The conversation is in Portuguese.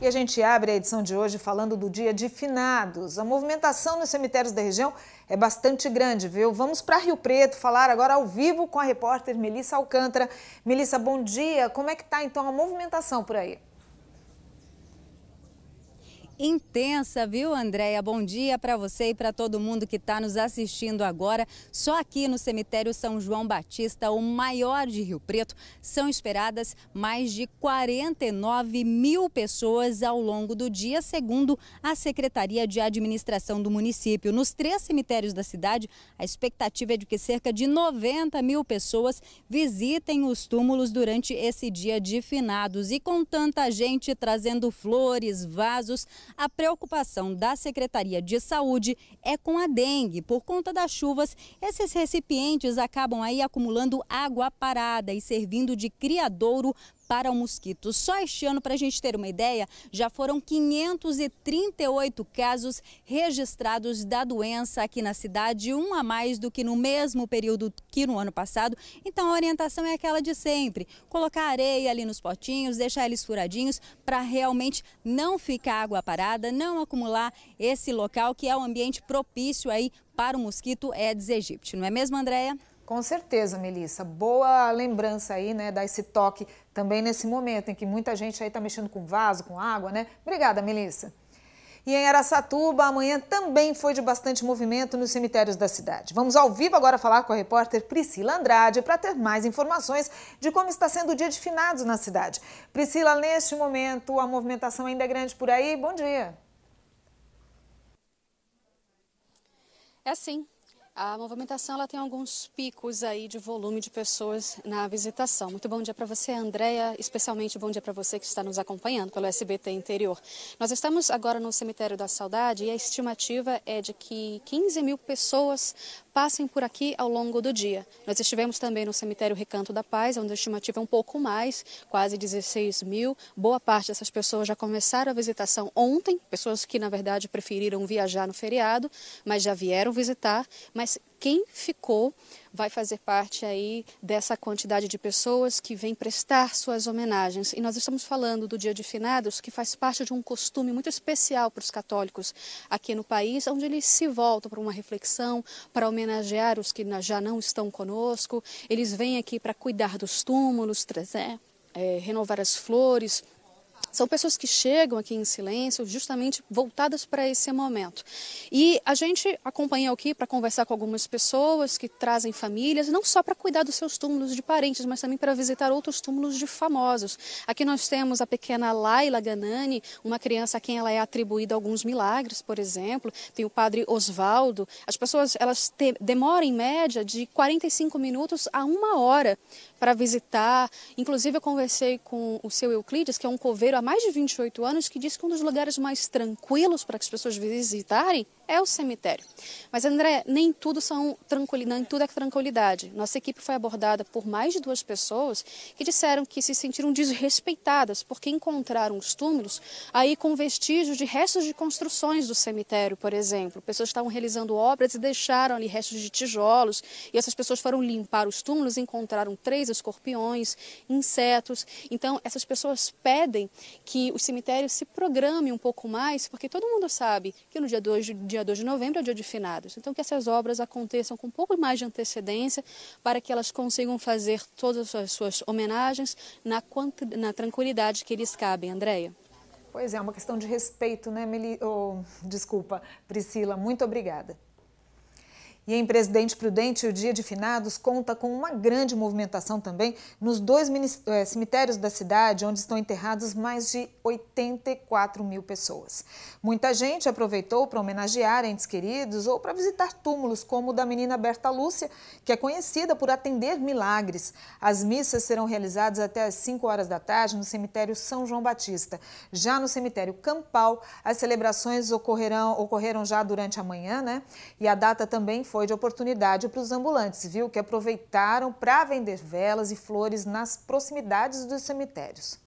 E a gente abre a edição de hoje falando do dia de finados. A movimentação nos cemitérios da região é bastante grande, viu? Vamos para Rio Preto falar agora ao vivo com a repórter Melissa Alcântara. Melissa, bom dia. Como é que está então a movimentação por aí? intensa, viu, Andréia? Bom dia para você e para todo mundo que está nos assistindo agora. Só aqui no cemitério São João Batista, o maior de Rio Preto, são esperadas mais de 49 mil pessoas ao longo do dia, segundo a Secretaria de Administração do município. Nos três cemitérios da cidade, a expectativa é de que cerca de 90 mil pessoas visitem os túmulos durante esse dia de finados. E com tanta gente trazendo flores, vasos, a preocupação da Secretaria de Saúde é com a dengue. Por conta das chuvas, esses recipientes acabam aí acumulando água parada e servindo de criadouro para o mosquito. Só este ano, para a gente ter uma ideia, já foram 538 casos registrados da doença aqui na cidade, um a mais do que no mesmo período que no ano passado. Então a orientação é aquela de sempre: colocar areia ali nos potinhos, deixar eles furadinhos para realmente não ficar água parada, não acumular esse local que é um ambiente propício aí para o mosquito Aedes aegypti. Não é mesmo, Andréia? Com certeza, Melissa. Boa lembrança aí, né? Dar esse toque também nesse momento em que muita gente aí está mexendo com vaso, com água, né? Obrigada, Melissa. E em Araçatuba, amanhã também foi de bastante movimento nos cemitérios da cidade. Vamos ao vivo agora falar com a repórter Priscila Andrade para ter mais informações de como está sendo o dia de finados na cidade. Priscila, neste momento, a movimentação ainda é grande por aí. Bom dia. É assim. A movimentação ela tem alguns picos aí de volume de pessoas na visitação. Muito bom dia para você, Andréia. Especialmente bom dia para você que está nos acompanhando pelo SBT Interior. Nós estamos agora no Cemitério da Saudade e a estimativa é de que 15 mil pessoas passem por aqui ao longo do dia. Nós estivemos também no cemitério Recanto da Paz, onde a estimativa é um pouco mais, quase 16 mil. Boa parte dessas pessoas já começaram a visitação ontem, pessoas que, na verdade, preferiram viajar no feriado, mas já vieram visitar. Mas quem ficou vai fazer parte aí dessa quantidade de pessoas que vem prestar suas homenagens. E nós estamos falando do Dia de Finados, que faz parte de um costume muito especial para os católicos aqui no país, onde eles se voltam para uma reflexão, para homenagear os que já não estão conosco. Eles vêm aqui para cuidar dos túmulos, trazer, é, renovar as flores, são pessoas que chegam aqui em silêncio, justamente voltadas para esse momento. E a gente acompanha aqui para conversar com algumas pessoas que trazem famílias, não só para cuidar dos seus túmulos de parentes, mas também para visitar outros túmulos de famosos. Aqui nós temos a pequena Laila Ganani, uma criança a quem ela é atribuída alguns milagres, por exemplo. Tem o padre Osvaldo. As pessoas elas te, demoram em média de 45 minutos a uma hora para visitar. Inclusive eu conversei com o seu Euclides, que é um coveiro há mais de 28 anos que diz que um dos lugares mais tranquilos para que as pessoas visitarem é o cemitério. Mas, André, nem tudo são tranquilidade, nem tudo é tranquilidade. Nossa equipe foi abordada por mais de duas pessoas que disseram que se sentiram desrespeitadas porque encontraram os túmulos aí com vestígios de restos de construções do cemitério, por exemplo. Pessoas estavam realizando obras e deixaram ali restos de tijolos, e essas pessoas foram limpar os túmulos e encontraram três escorpiões, insetos. Então, essas pessoas pedem que o cemitério se programe um pouco mais, porque todo mundo sabe que no dia 2 de dia 2 de novembro é o dia de finados. Então, que essas obras aconteçam com um pouco mais de antecedência para que elas consigam fazer todas as suas homenagens na, na tranquilidade que lhes cabe. Andréia? Pois é, é, uma questão de respeito, né, Meli? Oh, desculpa, Priscila, muito obrigada. E em Presidente Prudente, o Dia de Finados conta com uma grande movimentação também nos dois eh, cemitérios da cidade, onde estão enterrados mais de 84 mil pessoas. Muita gente aproveitou para homenagear entes queridos ou para visitar túmulos, como o da menina Berta Lúcia, que é conhecida por atender milagres. As missas serão realizadas até às 5 horas da tarde no cemitério São João Batista. Já no cemitério Campal, as celebrações ocorrerão, ocorreram já durante a manhã, né? E a data também foi foi de oportunidade para os ambulantes, viu, que aproveitaram para vender velas e flores nas proximidades dos cemitérios.